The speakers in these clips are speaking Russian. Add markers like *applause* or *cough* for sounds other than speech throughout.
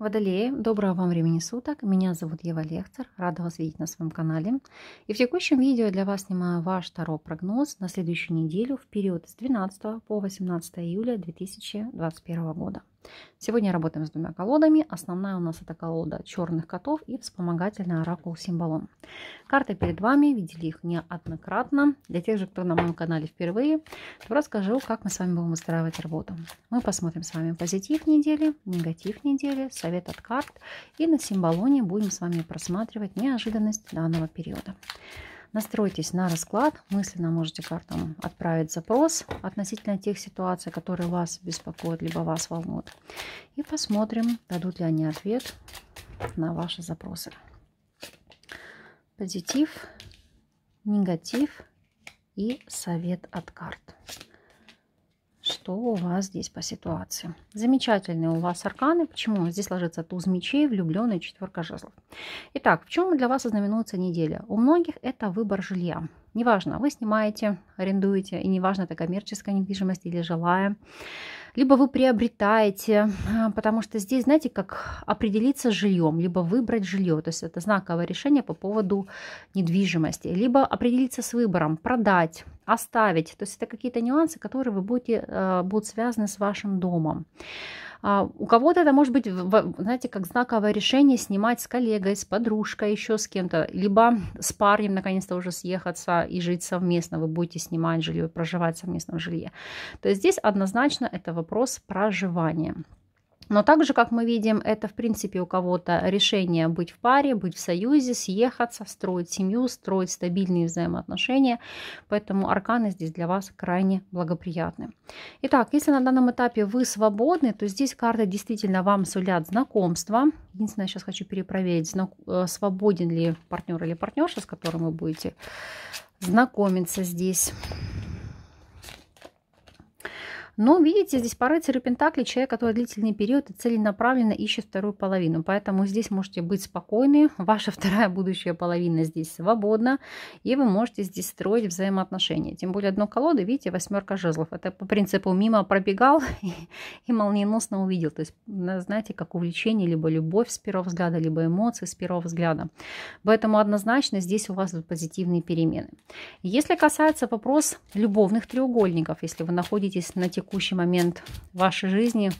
Водолеи, доброго вам времени суток. Меня зовут Ева Лехтер. Рада вас видеть на своем канале. И в текущем видео я для вас снимаю ваш Таро прогноз на следующую неделю в период с 12 по 18 июля 2021 года. Сегодня работаем с двумя колодами. Основная у нас это колода черных котов и вспомогательный оракул символом. Карты перед вами, видели их неоднократно. Для тех же, кто на моем канале впервые, то расскажу, как мы с вами будем устраивать работу. Мы посмотрим с вами позитив недели, негатив недели, совет от карт. И на символоне будем с вами просматривать неожиданность данного периода. Настройтесь на расклад, мысленно можете картам отправить запрос относительно тех ситуаций, которые вас беспокоят, либо вас волнуют. И посмотрим, дадут ли они ответ на ваши запросы. Позитив, негатив и совет от карт что у вас здесь по ситуации. Замечательные у вас арканы. Почему? Здесь ложится туз мечей, влюбленная четверка жезлов. Итак, в чем для вас ознаменуется неделя? У многих это выбор жилья. Неважно, вы снимаете, арендуете, и неважно, это коммерческая недвижимость или жилая либо вы приобретаете, а, потому что здесь, знаете, как определиться с жильем, либо выбрать жилье, то есть это знаковое решение по поводу недвижимости, либо определиться с выбором, продать, оставить, то есть это какие-то нюансы, которые вы будете, а, будут связаны с вашим домом. А, у кого-то это может быть, знаете, как знаковое решение снимать с коллегой, с подружкой, еще с кем-то, либо с парнем наконец-то уже съехаться и жить совместно, вы будете снимать жилье, проживать совместно в жилье. То есть здесь однозначно это вопрос проживания. Но также, как мы видим, это, в принципе, у кого-то решение быть в паре, быть в союзе, съехаться, строить семью, строить стабильные взаимоотношения. Поэтому арканы здесь для вас крайне благоприятны. Итак, если на данном этапе вы свободны, то здесь карты действительно вам сулят знакомства. Единственное, я сейчас хочу перепроверить, э, свободен ли партнер или партнерша, с которым вы будете знакомиться здесь. Но, видите, здесь по рыцарю Пентакли человек, который длительный период и целенаправленно ищет вторую половину. Поэтому здесь можете быть спокойны. Ваша *laughs* вторая будущая половина здесь свободна. И вы можете здесь строить взаимоотношения. Тем более одно колоды, видите, восьмерка жезлов. Это по принципу мимо пробегал *laughs* и, и молниеносно увидел. То есть, знаете, как увлечение, либо любовь с первого взгляда, либо эмоции с первого взгляда. Поэтому однозначно здесь у вас будут позитивные перемены. Если касается вопрос любовных треугольников, если вы находитесь на тех текущий момент вашей жизни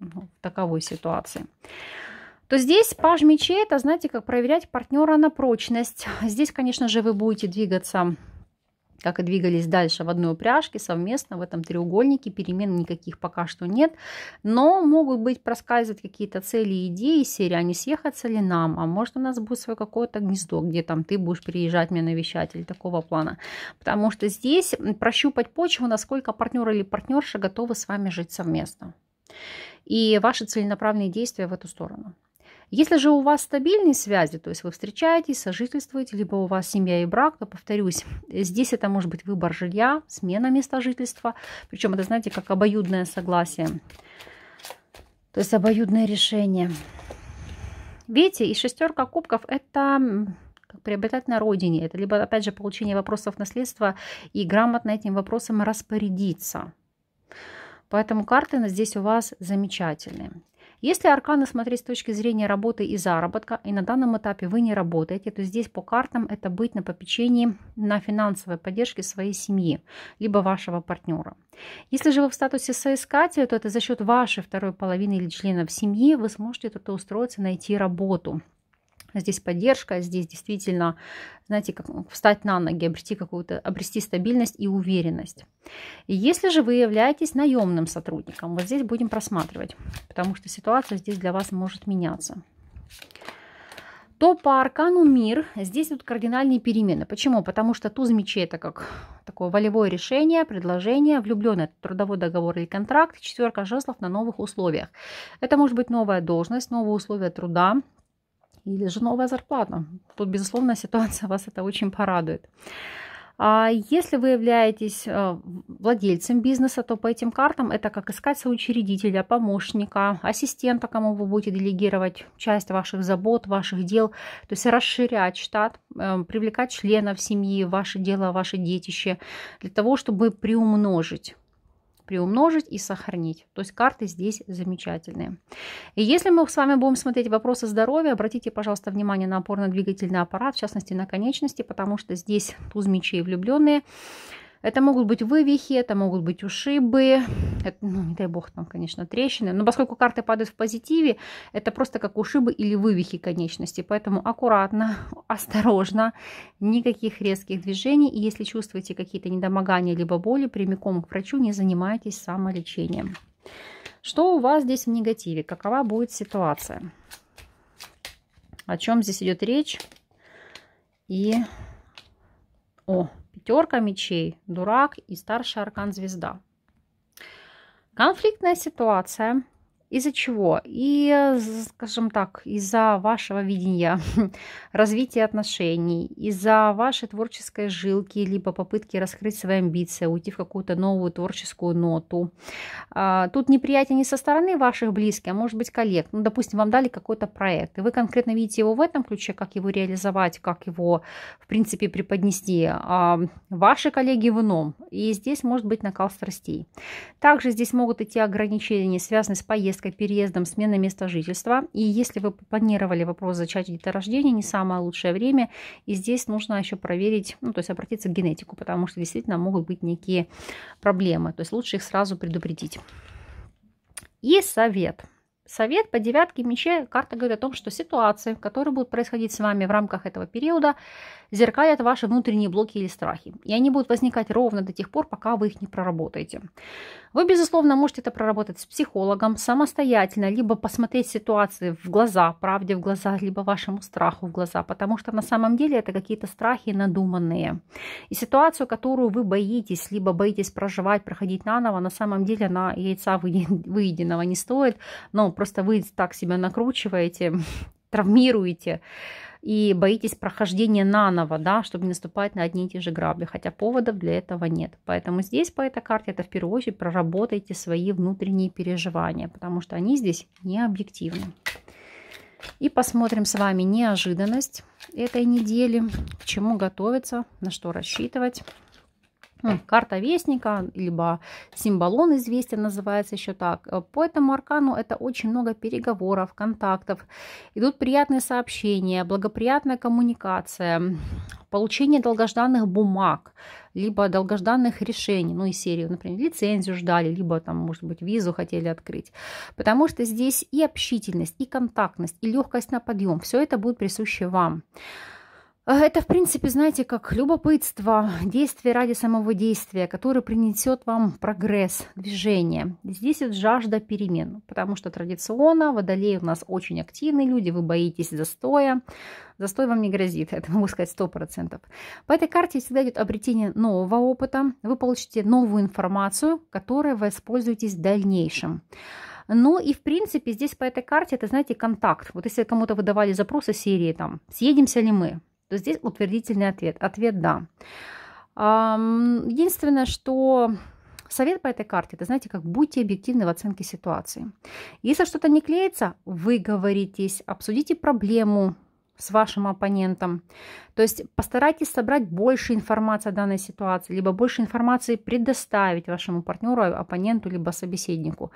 ну, в таковой ситуации то здесь паж мечей – это, знаете, как проверять партнера на прочность. Здесь, конечно же, вы будете двигаться как и двигались дальше в одной упряжке, совместно в этом треугольнике. Перемен никаких пока что нет, но могут быть проскальзывать какие-то цели и идеи серии, а не съехаться ли нам, а может у нас будет свое какое-то гнездо, где там ты будешь приезжать меня навещать или такого плана. Потому что здесь прощупать почву, насколько партнер или партнерша готовы с вами жить совместно. И ваши целенаправленные действия в эту сторону. Если же у вас стабильные связи, то есть вы встречаетесь, сожительствуете, либо у вас семья и брак, то, повторюсь, здесь это может быть выбор жилья, смена места жительства, причем это, знаете, как обоюдное согласие, то есть обоюдное решение. Видите, и шестерка кубков – это как приобретать на родине. Это либо, опять же, получение вопросов наследства и грамотно этим вопросом распорядиться. Поэтому карты здесь у вас замечательные. Если арканы смотреть с точки зрения работы и заработка, и на данном этапе вы не работаете, то здесь по картам это быть на попечении на финансовой поддержке своей семьи, либо вашего партнера. Если же вы в статусе соискателя, то это за счет вашей второй половины или членов семьи вы сможете устроиться, найти работу Здесь поддержка, здесь действительно, знаете, как ну, встать на ноги, обрести какую-то, обрести стабильность и уверенность. И если же вы являетесь наемным сотрудником, вот здесь будем просматривать, потому что ситуация здесь для вас может меняться то по аркану мир здесь вот кардинальные перемены. Почему? Потому что туз мечей это как такое волевое решение, предложение, влюбленный трудовой договор или контракт, четверка жезлов на новых условиях. Это может быть новая должность, новые условия труда, или же новая зарплата. Тут, безусловно, ситуация вас это очень порадует. А если вы являетесь э, владельцем бизнеса, то по этим картам это как искать соучредителя, помощника, ассистента, кому вы будете делегировать часть ваших забот, ваших дел, то есть расширять штат, э, привлекать членов семьи, ваше дело, ваше детище, для того, чтобы приумножить приумножить и сохранить. То есть карты здесь замечательные. И если мы с вами будем смотреть вопросы здоровья, обратите, пожалуйста, внимание на опорно-двигательный аппарат, в частности на конечности, потому что здесь туз мечей влюбленные. Это могут быть вывихи, это могут быть ушибы, это, ну, не дай бог, там, конечно, трещины. Но поскольку карты падают в позитиве, это просто как ушибы или вывихи конечности. Поэтому аккуратно, *laughs* осторожно, никаких резких движений. И если чувствуете какие-то недомогания либо боли, прямиком к врачу не занимайтесь самолечением. Что у вас здесь в негативе? Какова будет ситуация? О чем здесь идет речь? И... О, Пятерка мечей, дурак и старший аркан звезда. Конфликтная ситуация – из-за чего? И, скажем так, из-за вашего видения *laughs* развития отношений, из-за вашей творческой жилки, либо попытки раскрыть свои амбиции, уйти в какую-то новую творческую ноту. А, тут неприятие не со стороны ваших близких, а может быть коллег. Ну, допустим, вам дали какой-то проект, и вы конкретно видите его в этом ключе, как его реализовать, как его, в принципе, преподнести. А ваши коллеги в ином. И здесь может быть накал страстей. Также здесь могут идти ограничения, связанные с поездкой, поездкой, переездом, сменой места жительства. И если вы планировали вопрос зачатия деторождения, не самое лучшее время. И здесь нужно еще проверить, ну, то есть обратиться к генетику, потому что действительно могут быть некие проблемы. То есть лучше их сразу предупредить. И совет. Совет по девятке мечей. Карта говорит о том, что ситуации, которые будут происходить с вами в рамках этого периода, зеркалят ваши внутренние блоки или страхи. И они будут возникать ровно до тех пор, пока вы их не проработаете. Вы, безусловно, можете это проработать с психологом самостоятельно, либо посмотреть ситуации в глаза, правде в глаза, либо вашему страху в глаза, потому что на самом деле это какие-то страхи надуманные. И ситуацию, которую вы боитесь, либо боитесь проживать, проходить наново, на самом деле на яйца выеденного не стоит, но просто вы так себя накручиваете, *laughs* травмируете, и боитесь прохождения наново, да, чтобы не наступать на одни и те же грабли, хотя поводов для этого нет. Поэтому здесь по этой карте это в первую очередь проработайте свои внутренние переживания, потому что они здесь не объективны. И посмотрим с вами неожиданность этой недели, к чему готовиться, на что рассчитывать. Хм. Карта Вестника, либо символон известия называется еще так. Э, по этому аркану это очень много переговоров, контактов. Идут приятные сообщения, благоприятная коммуникация, получение долгожданных бумаг, либо долгожданных решений, ну и серию, например, лицензию ждали, либо там, может быть, визу хотели открыть. Потому что здесь и общительность, и контактность, и легкость на подъем, все это будет присуще вам. А это, в принципе, знаете, как любопытство, действие ради самого действия, которое принесет вам прогресс, движение. Здесь вот жажда перемен, потому что традиционно водолеи у нас очень активные люди, вы боитесь застоя. Застой вам не грозит, *laughs* это могу сказать 100%. По этой карте всегда идет обретение нового опыта, вы получите новую информацию, которой вы используетесь в дальнейшем. Ну и, в принципе, здесь по этой карте, это, знаете, контакт. Вот если кому-то выдавали запросы серии, там, съедемся ли мы, то здесь утвердительный ответ. Ответ «да». Единственное, что совет по этой карте, это знаете, как будьте объективны в оценке ситуации. Если что-то не клеится, выговоритесь, обсудите проблему, с вашим оппонентом. То есть постарайтесь собрать больше информации о данной ситуации, либо больше информации предоставить вашему партнеру, оппоненту, либо собеседнику.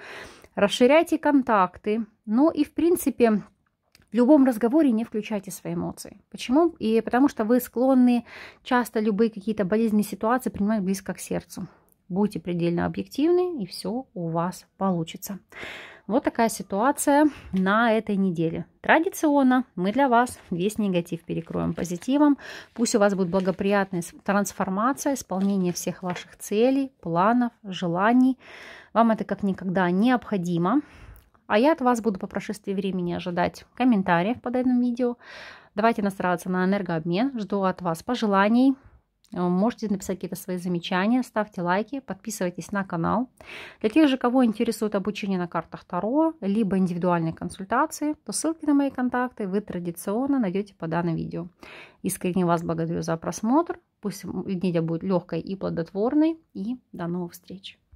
Расширяйте контакты. Ну и, в принципе, в любом разговоре не включайте свои эмоции. Почему? И потому что вы склонны часто любые какие-то болезненные ситуации принимать близко к сердцу. Будьте предельно объективны, и все у вас получится. Вот такая ситуация на этой неделе. Традиционно мы для вас весь негатив перекроем позитивом. Пусть у вас будет благоприятная трансформация, исполнение всех ваших целей, планов, желаний. Вам это как никогда необходимо. А я от вас буду по прошествии времени ожидать комментариев под этим видео. Давайте настраиваться на энергообмен. Жду от вас пожеланий. Э, можете написать какие-то свои замечания, ставьте лайки, подписывайтесь на канал. Для тех же, кого интересует обучение на картах Таро, либо индивидуальные консультации, то ссылки на мои контакты вы традиционно найдете по данным видео. Искренне вас благодарю за просмотр. Пусть неделя будет легкой и плодотворной. И до новых встреч!